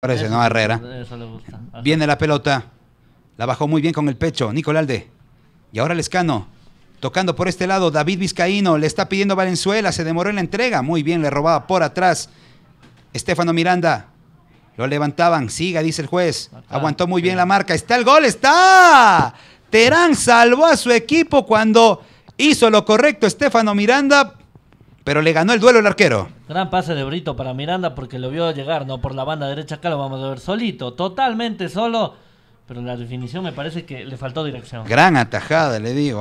Parece, ¿no? Herrera. Viene la pelota. La bajó muy bien con el pecho. Nicolalde. Y ahora escano, Tocando por este lado, David Vizcaíno le está pidiendo Valenzuela, se demoró en la entrega. Muy bien, le robaba por atrás. Estefano Miranda. Lo levantaban, siga, dice el juez. Aguantó muy bien la marca. Está el gol, está. Terán salvó a su equipo cuando hizo lo correcto Estefano Miranda pero le ganó el duelo el arquero. Gran pase de Brito para Miranda porque lo vio llegar, no por la banda derecha, acá lo vamos a ver solito, totalmente solo, pero la definición me parece que le faltó dirección. Gran atajada, le digo.